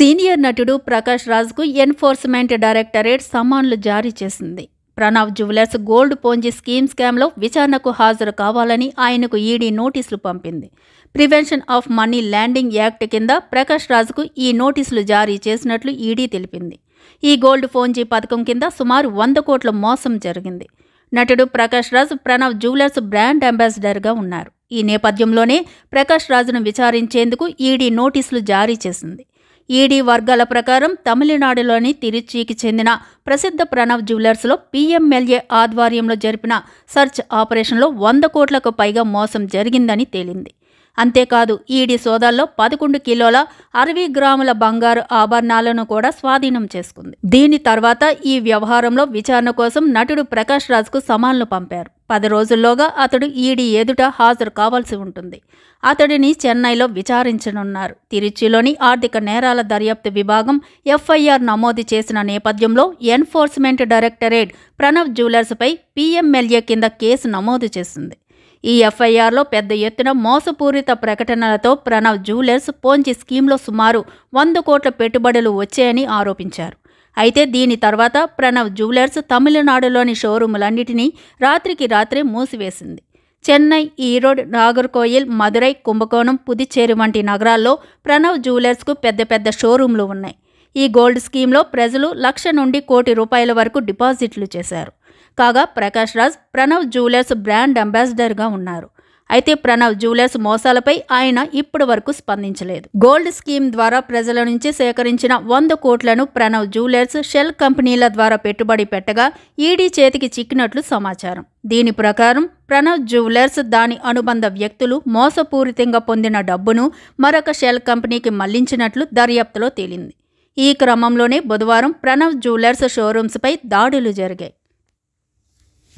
senior నటుడు ప్రకాష్ రాజ్కు enforcement directorate సమాన్లు జారీ చేసింది Pranav jewellers gold ponzi scheme స్కామ్లో విచారణకు హాజరు కావాలని ఆయనకు ఈడీ నోటీసులు పంపింది prevention of money landing act కింద ప్రకాష్ రాజ్కు ఈ నోటీసులు జారీ చేసినట్లు ఈడీ తెలిపింది ఈ గోల్డ్ ఫోన్జీ పథకం కింద సుమారు వంద కోట్ల మోసం జరిగింది నటుడు ప్రకాష్ రాజు ప్రణవ్ జువెలర్స్ బ్రాండ్ అంబాసిడర్గా ఉన్నారు ఈ నేపథ్యంలోనే ప్రకాష్ రాజును విచారించేందుకు ఈడీ నోటీసులు జారీ చేసింది ఈడీ వర్గాల ప్రకారం తమిళనాడులోని తిరుచికి చెందిన ప్రసిద్ధ ప్రణవ్ జ్యువెలర్స్లో పీఎంఎల్ఏ ఆధ్వర్యంలో జరిపిన సర్చ్ ఆపరేషన్లో వంద కోట్లకు పైగా మోసం జరిగిందని తేలింది అంతేకాదు ఈడీ సోదాల్లో పదకొండు కిలోల అరవై గ్రాముల బంగారు ఆభరణాలను కూడా స్వాధీనం చేసుకుంది దీని తర్వాత ఈ వ్యవహారంలో విచారణ కోసం నటుడు ప్రకాష్ రాజ్కు సమాన్లు పంపారు పది రోజుల్లోగా అతడు ఈడీ ఎదుట హాజరు కావాల్సి ఉంటుంది అతడిని చెన్నైలో విచారించనున్నారు తిరుచిలోని ఆర్థిక నేరాల దర్యాప్తు విభాగం ఎఫ్ఐఆర్ నమోదు చేసిన నేపథ్యంలో ఎన్ఫోర్స్మెంట్ డైరెక్టరేట్ ప్రణవ్ జ్యువెలర్స్పై పీఎంఎల్ఏ కింద కేసు నమోదు చేసింది ఈ ఎఫ్ఐఆర్లో పెద్ద ఎత్తున మోసపూరిత ప్రకటనలతో ప్రణవ్ జ్యువెలర్స్ పోంచి స్కీమ్లో సుమారు వంద కోట్ల పెట్టుబడులు వచ్చాయని ఆరోపించారు అయితే దీని తర్వాత ప్రణవ్ జ్యువెలర్స్ తమిళనాడులోని షోరూములన్నిటినీ రాత్రికి రాత్రే మూసివేసింది చెన్నై ఈరోడ్ నాగర్కోయిల్ మదురై కుంభకోణం పుదుచ్చేరి వంటి నగరాల్లో ప్రణవ్ జ్యువెలర్స్కు పెద్ద పెద్ద షోరూంలు ఉన్నాయి ఈ గోల్డ్ స్కీమ్లో ప్రజలు లక్ష నుండి కోటి రూపాయల వరకు డిపాజిట్లు చేశారు కాగా ప్రకాష్ రాజ్ ప్రణవ్ జ్యువెలర్స్ బ్రాండ్ అంబాసిడర్గా ఉన్నారు అయితే ప్రణవ్ జ్యువెలర్స్ మోసాలపై ఆయన ఇప్పటి వరకు స్పందించలేదు గోల్డ్ స్కీమ్ ద్వారా ప్రజల నుంచి సేకరించిన వంద కోట్లను ప్రణవ్ జ్యువెలర్స్ షెల్ కంపెనీల ద్వారా పెట్టుబడి పెట్టగా ఈడీ చేతికి చిక్కినట్లు సమాచారం దీని ప్రకారం ప్రణవ్ జ్యువెలర్స్ దాని అనుబంధ వ్యక్తులు మోసపూరితంగా పొందిన డబ్బును మరొక షెల్ కంపెనీకి మళ్లించినట్లు దర్యాప్తులో తేలింది ఈ క్రమంలోనే బుధవారం ప్రణవ్ జ్యువెలర్స్ షోరూమ్స్పై దాడులు జరిగాయి